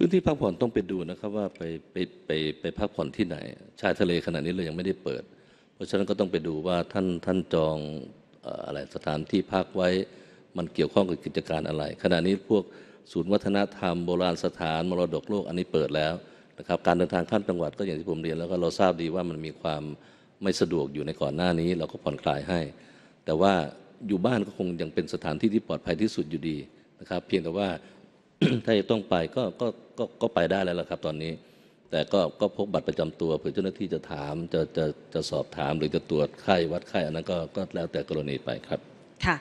พื้นที่พักผ่อนต้องไปดูนะครับว่าไปไปไปไปพักผ่อนที่ไหน ชายทะเลขณะนี้เรายังไม่ได้เปิด เพราะฉะนั้นก็ต้องไปดูว่าท่านท่านจองอะไรสถานที่พักไว้มันเกี่ยวข้องกับกิจการอะไร ขณะนี้พวก ศูนย์วัฒนธรรมโบราณสถาน มรดกโลกอันนี้เปิดแล้วนะครับการเดินทางข้ามจังหวัด ก็อย่างที่ผมเรียนแล้วก็เราทราบดีว่ามันมีความไม่สะดวกอยู่ในก่อนหน้านี้ เราก็ผ่อนคลายให้ แต่ว่าอยู่บ้านก็คงยังเป็นสถานที่ที่ปลอดภัยที่สุดอยู่ดีนะครับ เพียงแต่ว่าถ้าจะต้องไปก็ก็ก็ก็ไปได้แล้วล่ะครับ ตอนนี้ แต่ก็ก็พกบัตรประจำตัวเผื่อเจ้าหน้าที่จะถามจะจะจะสอบถามหรือจะตรวจไข้วัดไข้อันนั้นก็ก็แล้วแต่กรณีไปครับค่ะ